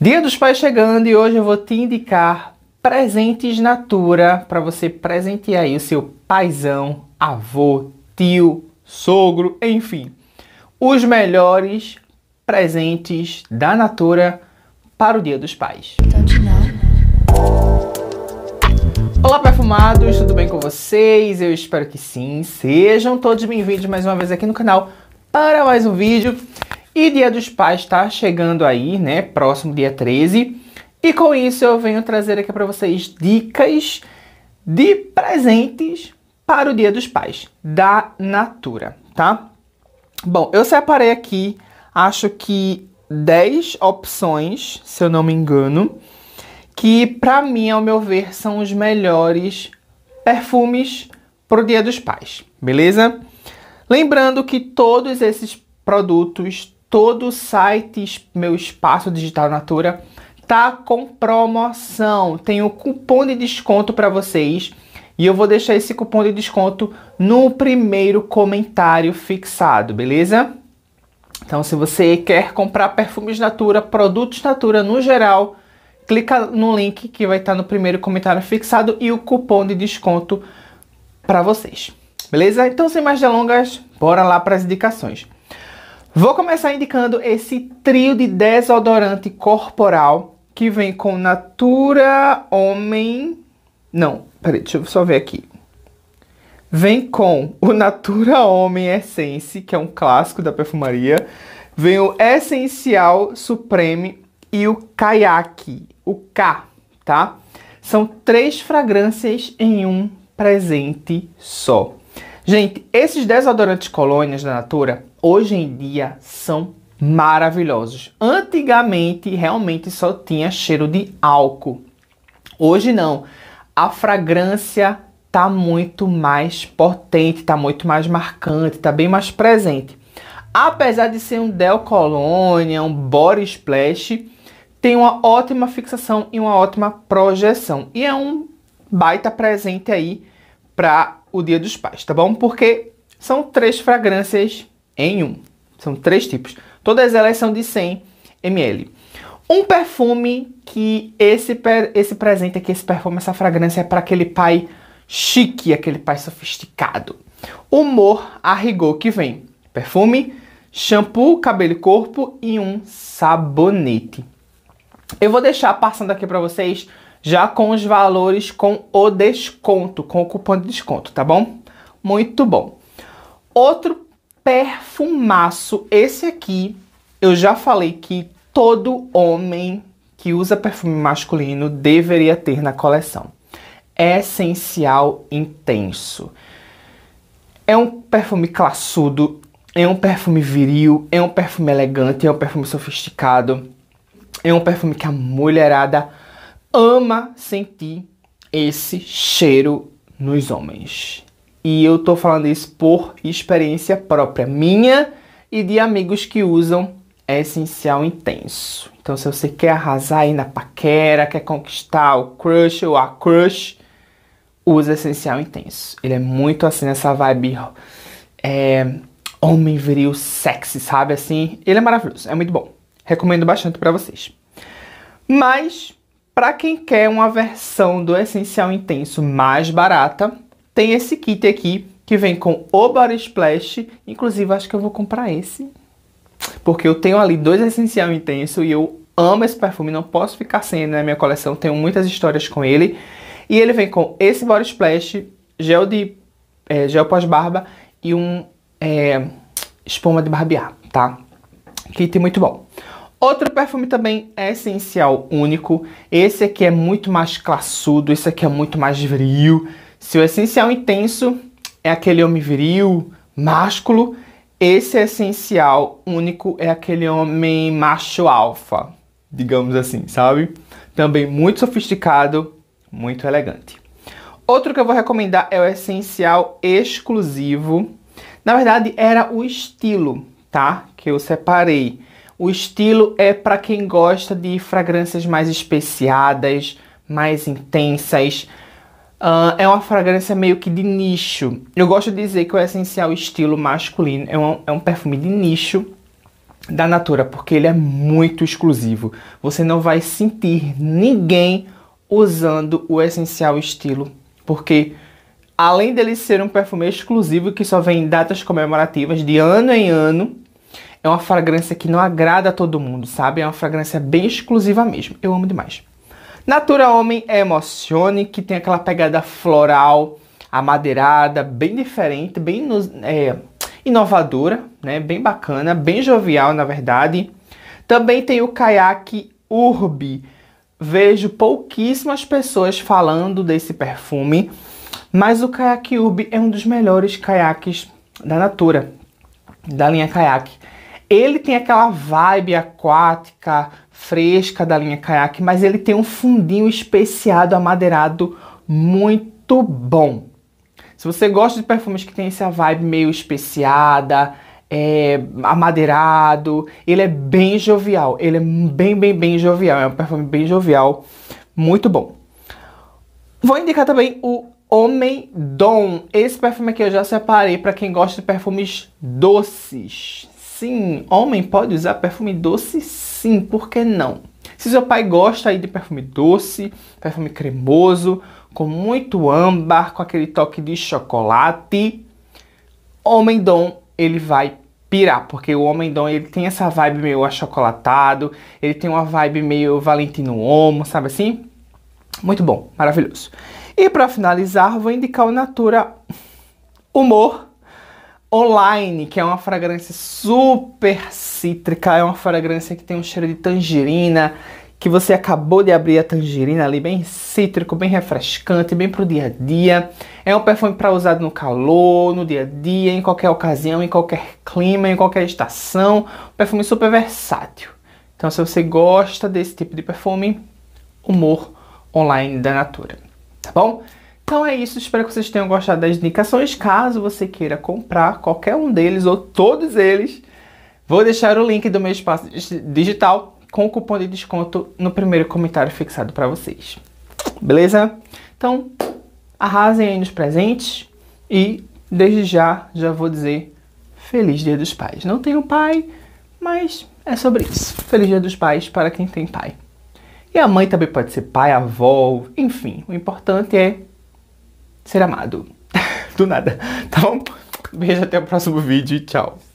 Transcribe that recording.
Dia dos Pais chegando e hoje eu vou te indicar presentes natura para você presentear aí o seu paizão, avô, tio, sogro, enfim. Os melhores presentes da natura para o Dia dos Pais. Olá, perfumados, tudo bem com vocês? Eu espero que sim. Sejam todos bem-vindos mais uma vez aqui no canal para mais um vídeo. E Dia dos Pais está chegando aí, né? Próximo dia 13. E com isso eu venho trazer aqui para vocês dicas de presentes para o Dia dos Pais da Natura, tá? Bom, eu separei aqui, acho que 10 opções, se eu não me engano, que para mim, ao meu ver, são os melhores perfumes para o Dia dos Pais, beleza? Lembrando que todos esses produtos, todo site meu espaço digital Natura tá com promoção. Tem o cupom de desconto para vocês e eu vou deixar esse cupom de desconto no primeiro comentário fixado, beleza? Então, se você quer comprar perfumes Natura, produtos Natura no geral, clica no link que vai estar tá no primeiro comentário fixado e o cupom de desconto para vocês. Beleza? Então, sem mais delongas, bora lá para as indicações. Vou começar indicando esse trio de desodorante corporal que vem com Natura Homem. Não, peraí, deixa eu só ver aqui. Vem com o Natura Homem Essence, que é um clássico da perfumaria. Vem o Essencial Supreme e o Kayak, o K, tá? São três fragrâncias em um presente só. Gente, esses desodorantes colônias da Natura hoje em dia são maravilhosos. Antigamente realmente só tinha cheiro de álcool. Hoje não. A fragrância tá muito mais potente, tá muito mais marcante, tá bem mais presente. Apesar de ser um Del Colônia, é um Body Splash, tem uma ótima fixação e uma ótima projeção. E é um baita presente aí para o Dia dos Pais, tá bom? Porque são três fragrâncias em um. São três tipos. Todas é elas são de 100 ml. Um perfume que esse, esse presente aqui, esse perfume, essa fragrância é para aquele pai chique, aquele pai sofisticado. Humor a rigor que vem. Perfume, shampoo, cabelo e corpo e um sabonete. Eu vou deixar passando aqui para vocês já com os valores com o desconto, com o cupom de desconto, tá bom? Muito bom. Outro perfumaço. Esse aqui, eu já falei que todo homem que usa perfume masculino deveria ter na coleção. Essencial intenso. É um perfume classudo, é um perfume viril, é um perfume elegante, é um perfume sofisticado, é um perfume que a mulherada ama sentir esse cheiro nos homens. E eu tô falando isso por experiência própria, minha e de amigos que usam essencial intenso. Então, se você quer arrasar aí na paquera, quer conquistar o crush ou a crush, usa essencial intenso. Ele é muito assim nessa vibe é, homem viril sexy, sabe? Assim, ele é maravilhoso, é muito bom. Recomendo bastante para vocês. Mas para quem quer uma versão do essencial intenso mais barata, tem esse kit aqui que vem com o Body Splash. Inclusive, acho que eu vou comprar esse. Porque eu tenho ali dois essencial intenso e eu amo esse perfume, não posso ficar sem ele na minha coleção, tenho muitas histórias com ele. E ele vem com esse Body Splash, gel de é, gel pós-barba e um é, espuma de barbear, tá? Kit muito bom. Outro perfume também é essencial único. Esse aqui é muito mais classudo, esse aqui é muito mais brilho se o essencial intenso é aquele homem viril, másculo, esse essencial único é aquele homem macho alfa, digamos assim, sabe? Também muito sofisticado, muito elegante. Outro que eu vou recomendar é o essencial exclusivo. Na verdade, era o estilo, tá? Que eu separei. O estilo é para quem gosta de fragrâncias mais especiadas, mais intensas, Uh, é uma fragrância meio que de nicho. Eu gosto de dizer que o essencial estilo masculino é um, é um perfume de nicho da Natura, porque ele é muito exclusivo. Você não vai sentir ninguém usando o essencial estilo, porque além dele ser um perfume exclusivo que só vem em datas comemorativas de ano em ano, é uma fragrância que não agrada a todo mundo, sabe? É uma fragrância bem exclusiva mesmo. Eu amo demais. Natura Homem é Emocione, que tem aquela pegada floral, amadeirada, bem diferente, bem é, inovadora, né? bem bacana, bem jovial, na verdade. Também tem o caiaque Urbi. Vejo pouquíssimas pessoas falando desse perfume, mas o caiaque Urbi é um dos melhores caiaques da Natura, da linha caiaque. Ele tem aquela vibe aquática, fresca da linha caiaque, mas ele tem um fundinho especiado, amadeirado, muito bom. Se você gosta de perfumes que tem essa vibe meio especiada, é, amadeirado, ele é bem jovial, ele é bem, bem, bem jovial, é um perfume bem jovial, muito bom. Vou indicar também o Homem Dom. Esse perfume aqui eu já separei para quem gosta de perfumes doces, Sim, homem pode usar perfume doce? Sim, por que não? Se seu pai gosta aí de perfume doce, perfume cremoso, com muito âmbar, com aquele toque de chocolate, homem dom, ele vai pirar, porque o homem dom, ele tem essa vibe meio achocolatado, ele tem uma vibe meio Valentino Homo, sabe assim? Muito bom, maravilhoso. E para finalizar, vou indicar o Natura Humor Online, que é uma fragrância super cítrica, é uma fragrância que tem um cheiro de tangerina, que você acabou de abrir a tangerina ali, bem cítrico, bem refrescante, bem pro dia a dia. É um perfume para usar no calor, no dia a dia, em qualquer ocasião, em qualquer clima, em qualquer estação. Um perfume super versátil. Então, se você gosta desse tipo de perfume, humor online da Natura, tá bom? Então é isso, espero que vocês tenham gostado das indicações. Caso você queira comprar qualquer um deles ou todos eles, vou deixar o link do meu espaço digital com o cupom de desconto no primeiro comentário fixado para vocês. Beleza? Então, arrasem aí nos presentes e desde já já vou dizer feliz Dia dos Pais. Não tenho pai, mas é sobre isso. Feliz Dia dos Pais para quem tem pai. E a mãe também pode ser pai, avó, enfim. O importante é ser amado. Do nada, tá bom? Beijo, até o próximo vídeo e tchau.